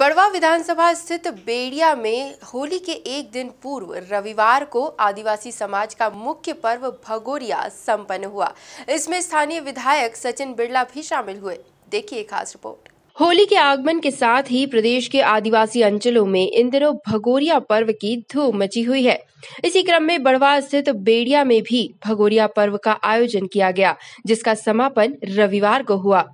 बड़वा विधानसभा स्थित बेड़िया में होली के एक दिन पूर्व रविवार को आदिवासी समाज का मुख्य पर्व भगोरिया संपन्न हुआ इसमें स्थानीय विधायक सचिन बिरला भी शामिल हुए देखिए खास रिपोर्ट होली के आगमन के साथ ही प्रदेश के आदिवासी अंचलों में इन दिनों भगोरिया पर्व की धूम मची हुई है इसी क्रम में बड़वा स्थित बेड़िया में भी भगोरिया पर्व का आयोजन किया गया जिसका समापन रविवार को हुआ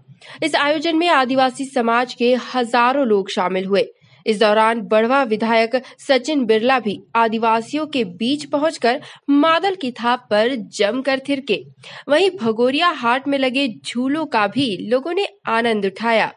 इस आयोजन में आदिवासी समाज के हजारों लोग शामिल हुए इस दौरान बड़वा विधायक सचिन बिरला भी आदिवासियों के बीच पहुंचकर मादल की थाप पर जमकर थिरके वहीं भगोरिया हाट में लगे झूलों का भी लोगों ने आनंद उठाया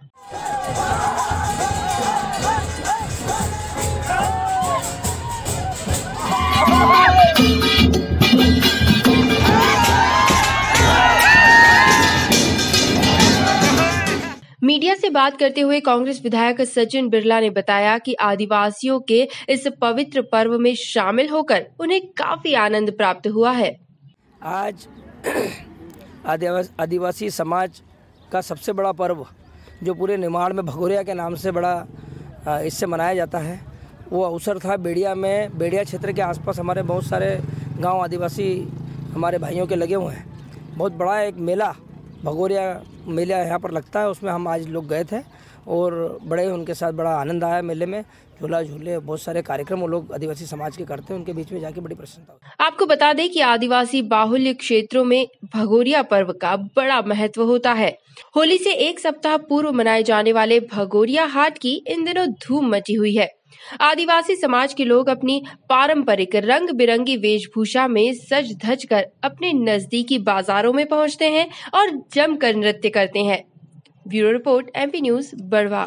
मीडिया से बात करते हुए कांग्रेस विधायक सचिन बिरला ने बताया कि आदिवासियों के इस पवित्र पर्व में शामिल होकर उन्हें काफी आनंद प्राप्त हुआ है आज आदिवासी समाज का सबसे बड़ा पर्व जो पूरे निर्माण में भगोरिया के नाम से बड़ा इससे मनाया जाता है वो अवसर था बेड़िया में बेड़िया क्षेत्र के आसपास हमारे बहुत सारे गांव आदिवासी हमारे भाइयों के लगे हुए हैं बहुत बड़ा एक मेला भगोरिया मेला यहाँ पर लगता है उसमें हम आज लोग गए थे और बड़े उनके साथ बड़ा आनंद आया मेले में झूला झूले बहुत सारे कार्यक्रम वो लोग आदिवासी समाज के करते हैं उनके बीच में जाके बड़ी प्रसन्नता आपको बता दें कि आदिवासी बाहुल्य क्षेत्रों में भगोरिया पर्व का बड़ा महत्व होता है होली से एक सप्ताह पूर्व मनाए जाने वाले भगोरिया हाट की इन दिनों धूम मची हुई है आदिवासी समाज के लोग अपनी पारंपरिक रंग बिरंगी वेशभूषा में सज धज कर अपने नजदीकी बाजारों में पहुंचते हैं और जमकर नृत्य करते हैं ब्यूरो रिपोर्ट एमपी न्यूज बढ़वा